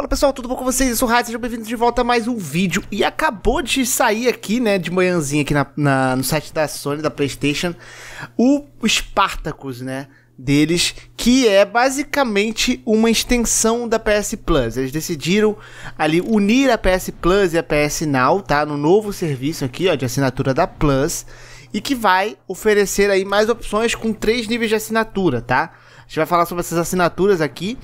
Fala pessoal, tudo bom com vocês? Eu sou o Raid, sejam bem-vindos de volta a mais um vídeo. E acabou de sair aqui, né, de manhãzinha aqui na, na, no site da Sony, da Playstation, o Spartacus, né, deles, que é basicamente uma extensão da PS Plus. Eles decidiram ali unir a PS Plus e a PS Now, tá, no novo serviço aqui, ó, de assinatura da Plus, e que vai oferecer aí mais opções com três níveis de assinatura, tá? A gente vai falar sobre essas assinaturas aqui,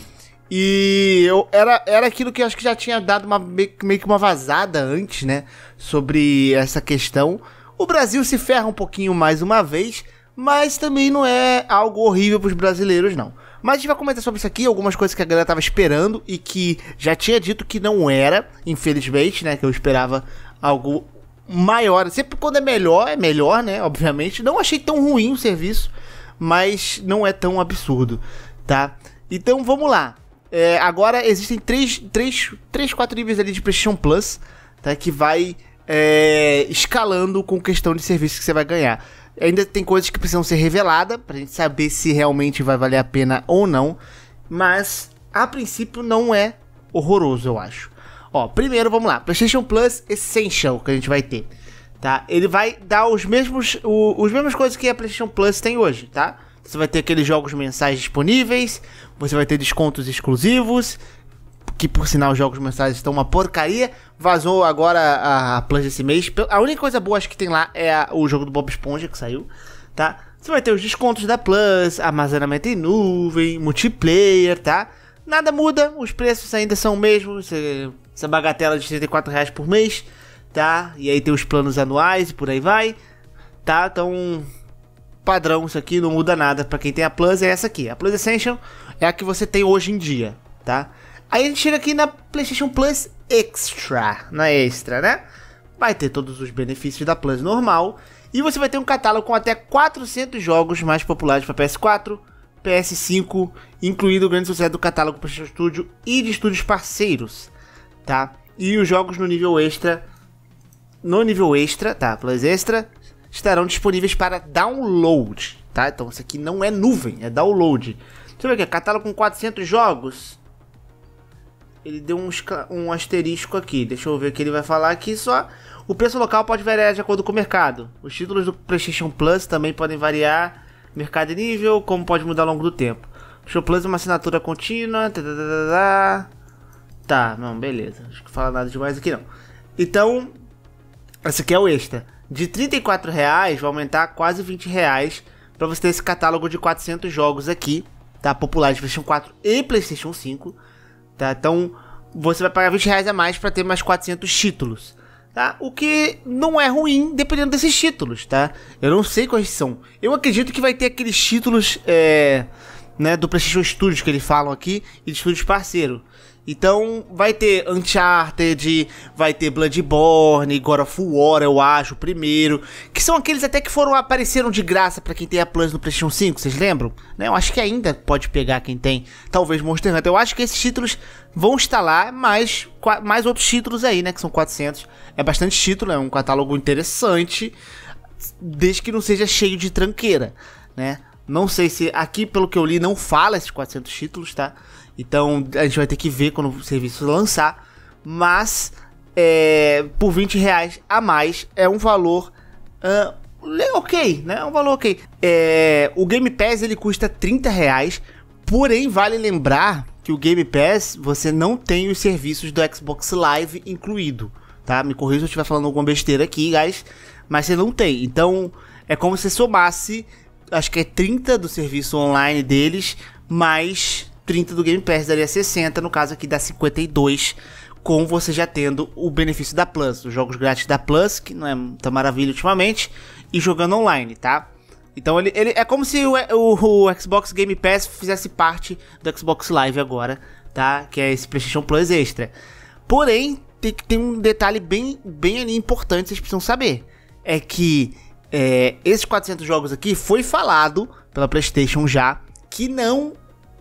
e eu era, era aquilo que eu acho que já tinha dado uma, meio, que uma vazada antes, né? Sobre essa questão. O Brasil se ferra um pouquinho mais uma vez, mas também não é algo horrível para os brasileiros, não. Mas a gente vai comentar sobre isso aqui, algumas coisas que a galera tava esperando e que já tinha dito que não era, infelizmente, né? Que eu esperava algo maior. Sempre quando é melhor, é melhor, né? Obviamente. Não achei tão ruim o serviço, mas não é tão absurdo, tá? Então vamos lá. É, agora existem três, três, três, quatro níveis ali de PlayStation Plus, tá? Que vai é, escalando com questão de serviço que você vai ganhar. Ainda tem coisas que precisam ser reveladas pra gente saber se realmente vai valer a pena ou não. Mas, a princípio, não é horroroso, eu acho. Ó, primeiro, vamos lá. PlayStation Plus Essential que a gente vai ter, tá? Ele vai dar os mesmos, o, os mesmos coisas que a PlayStation Plus tem hoje, tá? Você vai ter aqueles jogos mensais disponíveis, você vai ter descontos exclusivos, que por sinal os jogos mensais estão uma porcaria. Vazou agora a, a Plus desse mês. A única coisa boa acho que tem lá é a, o jogo do Bob Esponja que saiu, tá? Você vai ter os descontos da Plus, armazenamento em nuvem, multiplayer, tá? Nada muda, os preços ainda são os mesmos, essa bagatela de 34 reais por mês, tá? E aí tem os planos anuais e por aí vai, tá? Então padrão isso aqui, não muda nada. Para quem tem a Plus é essa aqui. A Plus Essential é a que você tem hoje em dia, tá? Aí a gente chega aqui na PlayStation Plus Extra, na Extra, né? Vai ter todos os benefícios da Plus normal e você vai ter um catálogo com até 400 jogos mais populares para PS4, PS5, incluindo o grande sucesso do catálogo PlayStation Studio e de estúdios parceiros, tá? E os jogos no nível extra no nível extra, tá? Plus extra, estarão disponíveis para download, tá? Então isso aqui não é nuvem, é download. Deixa eu ver aqui, catálogo com 400 jogos. Ele deu um, um asterisco aqui, deixa eu ver o que ele vai falar aqui só. O preço local pode variar de acordo com o mercado. Os títulos do PlayStation Plus também podem variar mercado e nível, como pode mudar ao longo do tempo. Show Plus é uma assinatura contínua. Tá, tá, tá, tá, tá. tá não, beleza. Acho que fala nada demais aqui não. Então, esse aqui é o extra. De 34 reais vai aumentar quase 20 reais para você ter esse catálogo de 400 jogos aqui, tá? Populares de PlayStation 4 e PlayStation 5, tá? Então você vai pagar 20 reais a mais para ter mais 400 títulos, tá? O que não é ruim, dependendo desses títulos, tá? Eu não sei quais são. Eu acredito que vai ter aqueles títulos é, né, do PlayStation Studios que eles falam aqui e de estúdios parceiro. Então vai ter Uncharted, vai ter Bloodborne, God of War, eu acho, o primeiro, que são aqueles até que foram apareceram de graça para quem tem a Plus no PlayStation 5, vocês lembram? Né, eu acho que ainda pode pegar quem tem, talvez Monster Hunter. Eu acho que esses títulos vão estar lá, mais mais outros títulos aí, né, que são 400. É bastante título, é um catálogo interessante, desde que não seja cheio de tranqueira, né? Não sei se aqui, pelo que eu li, não fala esses 400 títulos, tá? Então a gente vai ter que ver quando o serviço lançar. Mas é, por 20 reais a mais é um valor uh, ok, né? É um valor ok. É, o Game Pass ele custa 30 reais. Porém, vale lembrar que o Game Pass você não tem os serviços do Xbox Live incluído, tá? Me corrija se eu estiver falando alguma besteira aqui, guys, mas você não tem. Então é como se somasse acho que é 30 do serviço online deles, mais 30 do Game Pass, daria 60, no caso aqui dá 52, com você já tendo o benefício da Plus, os jogos grátis da Plus, que não é muita maravilha ultimamente, e jogando online, tá? Então ele, ele é como se o, o, o Xbox Game Pass fizesse parte do Xbox Live agora, tá? Que é esse PlayStation Plus extra. Porém, tem, tem um detalhe bem, bem ali importante, vocês precisam saber. É que é, esses 400 jogos aqui foi falado pela PlayStation já que não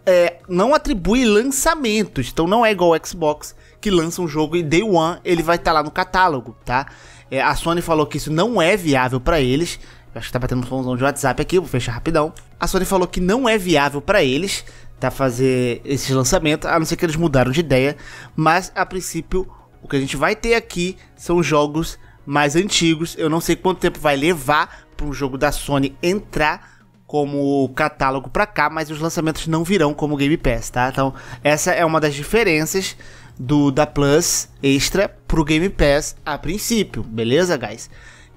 é, não atribui lançamentos. Então não é igual o Xbox que lança um jogo e day one ele vai estar tá lá no catálogo, tá? É, a Sony falou que isso não é viável para eles. Eu acho que tá batendo um somzão de WhatsApp aqui, vou fechar rapidão. A Sony falou que não é viável para eles tá fazer esses lançamentos, a não ser que eles mudaram de ideia, mas a princípio o que a gente vai ter aqui são jogos mais antigos. Eu não sei quanto tempo vai levar para um jogo da Sony entrar como catálogo para cá, mas os lançamentos não virão como Game Pass, tá? Então, essa é uma das diferenças do da Plus Extra pro Game Pass a princípio, beleza, guys?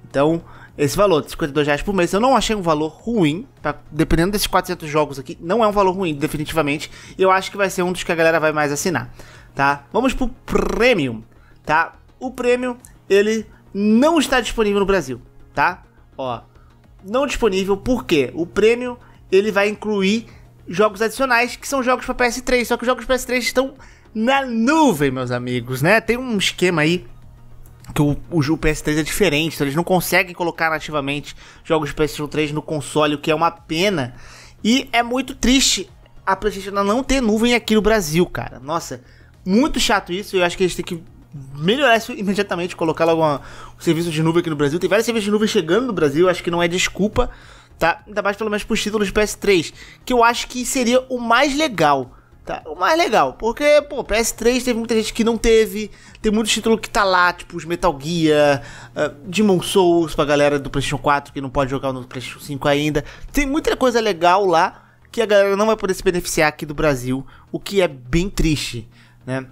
Então, esse valor de 52 reais por mês, eu não achei um valor ruim, tá? Dependendo desses 400 jogos aqui, não é um valor ruim, definitivamente. Eu acho que vai ser um dos que a galera vai mais assinar, tá? Vamos pro Premium, tá? O Premium, ele não está disponível no Brasil, tá? Ó, não disponível porque o prêmio ele vai incluir jogos adicionais que são jogos para PS3, só que os jogos para PS3 estão na nuvem, meus amigos, né? Tem um esquema aí que o, o, o PS3 é diferente, então eles não conseguem colocar nativamente jogos de ps 3 no console, o que é uma pena. E é muito triste a PlayStation não ter nuvem aqui no Brasil, cara. Nossa, muito chato isso. Eu acho que eles têm que melhorar imediatamente, colocar logo uma, um serviço de nuvem aqui no Brasil. Tem vários serviços de nuvem chegando no Brasil, acho que não é desculpa, tá? Ainda mais pelo menos pros títulos PS3, que eu acho que seria o mais legal. Tá, o mais legal, porque, pô, PS3 teve muita gente que não teve, tem muito título que tá lá, tipo os Metal Gear, uh, Demon Souls pra galera do PlayStation 4 que não pode jogar no PlayStation 5 ainda. Tem muita coisa legal lá que a galera não vai poder se beneficiar aqui do Brasil, o que é bem triste, né?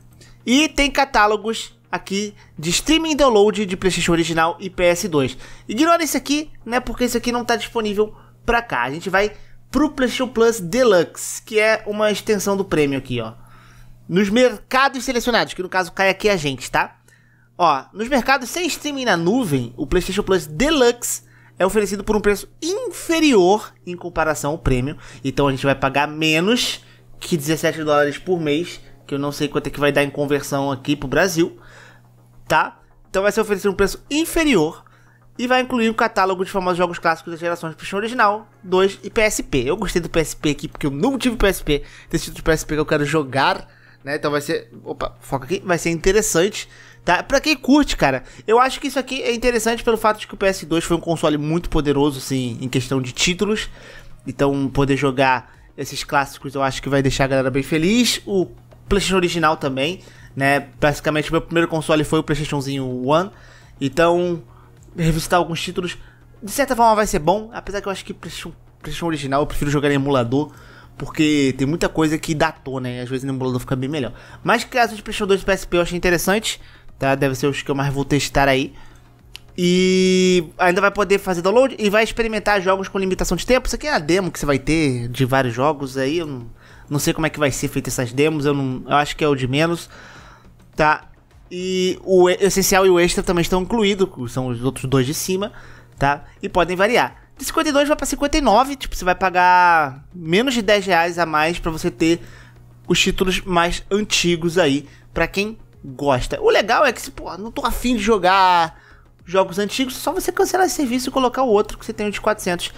E tem catálogos aqui de streaming e download de PlayStation original e PS2. Ignora isso aqui, né? Porque isso aqui não está disponível para cá. A gente vai pro PlayStation Plus Deluxe, que é uma extensão do prêmio aqui, ó. Nos mercados selecionados, que no caso cai aqui a gente, tá? Ó, nos mercados sem streaming na nuvem, o PlayStation Plus Deluxe é oferecido por um preço inferior em comparação ao prêmio. Então a gente vai pagar menos que 17 dólares por mês que eu não sei quanto é que vai dar em conversão aqui pro Brasil, tá? Então vai ser oferecido um preço inferior e vai incluir o um catálogo de famosos jogos clássicos das gerações PlayStation original, 2 e PSP. Eu gostei do PSP aqui porque eu não tive PSP, desse título tipo de PSP que eu quero jogar, né? Então vai ser, opa, foca aqui, vai ser interessante. Tá? Pra quem curte, cara, eu acho que isso aqui é interessante pelo fato de que o PS2 foi um console muito poderoso, assim, em questão de títulos. Então, poder jogar esses clássicos eu acho que vai deixar a galera bem feliz. O PlayStation original também, né? Basicamente, meu primeiro console foi o PlayStationzinho One. Então, revisitar alguns títulos, de certa forma vai ser bom, apesar que eu acho que PlayStation, PlayStation original eu prefiro jogar em emulador, porque tem muita coisa que datou, né? Às vezes no emulador fica bem melhor. Mas caso de PlayStation 2 e PSP eu achei interessante, tá? Deve ser os que eu mais vou testar aí. E ainda vai poder fazer download e vai experimentar jogos com limitação de tempo. Isso aqui é a demo que você vai ter de vários jogos aí. Eu não não sei como é que vai ser feita essas demos, eu, não, eu acho que é o de menos. Tá? E o essencial e o extra também estão incluídos, são os outros dois de cima, tá? E podem variar. De 52 vai para 59, tipo, você vai pagar menos de 10 reais a mais para você ter os títulos mais antigos aí, para quem gosta. O legal é que, se, pô, não tô afim de jogar jogos antigos, só você cancelar esse serviço e colocar o outro que você tem o de 400.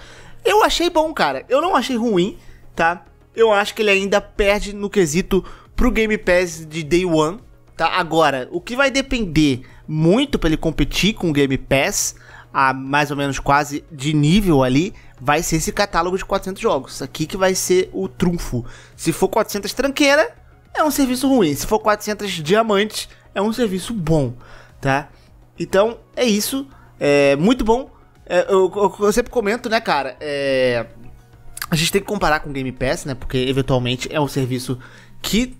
Eu achei bom, cara. Eu não achei ruim, tá? eu acho que ele ainda perde no quesito pro Game Pass de Day One, tá? Agora, o que vai depender muito para ele competir com o Game Pass, a mais ou menos quase de nível ali, vai ser esse catálogo de 400 jogos. Aqui que vai ser o trunfo. Se for 400 tranqueira, é um serviço ruim. Se for 400 diamantes, é um serviço bom, tá? Então, é isso. É muito bom. É, eu, eu, eu, sempre comento, né, cara? É, a gente tem que comparar com o Game Pass, né? Porque eventualmente é um serviço que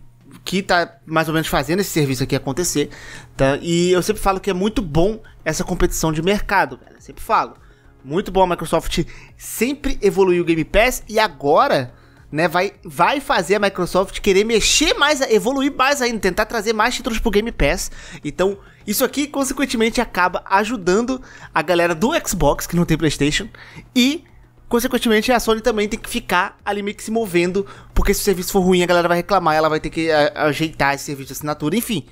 que tá mais ou menos fazendo esse serviço aqui acontecer, tá? E eu sempre falo que é muito bom essa competição de mercado, cara. Eu sempre falo. Muito bom a Microsoft sempre evoluiu o Game Pass e agora, né, vai, vai fazer a Microsoft querer mexer mais, evoluir mais ainda, tentar trazer mais títulos pro Game Pass. Então, isso aqui consequentemente acaba ajudando a galera do Xbox que não tem PlayStation e Consequentemente, a Sony também tem que ficar ali meio que se movendo, porque se o serviço for ruim, a galera vai reclamar, ela vai ter que eh, ajeitar esse serviço de assinatura. Enfim,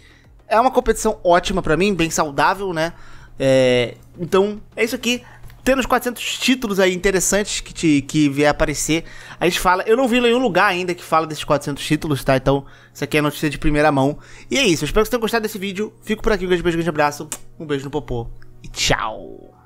é uma competição ótima para mim, bem saudável, né? É, então, é isso aqui. Tendo os 400 títulos aí interessantes que, te, que vier aparecer, a gente fala. Eu não vi nenhum lugar ainda que fala desses 400 títulos, tá? Então, isso aqui é notícia de primeira mão. E é isso. Eu espero que vocês tenham gostado desse vídeo. Fico por aqui. Um grande beijo, um grande abraço. Um beijo no popô. E tchau.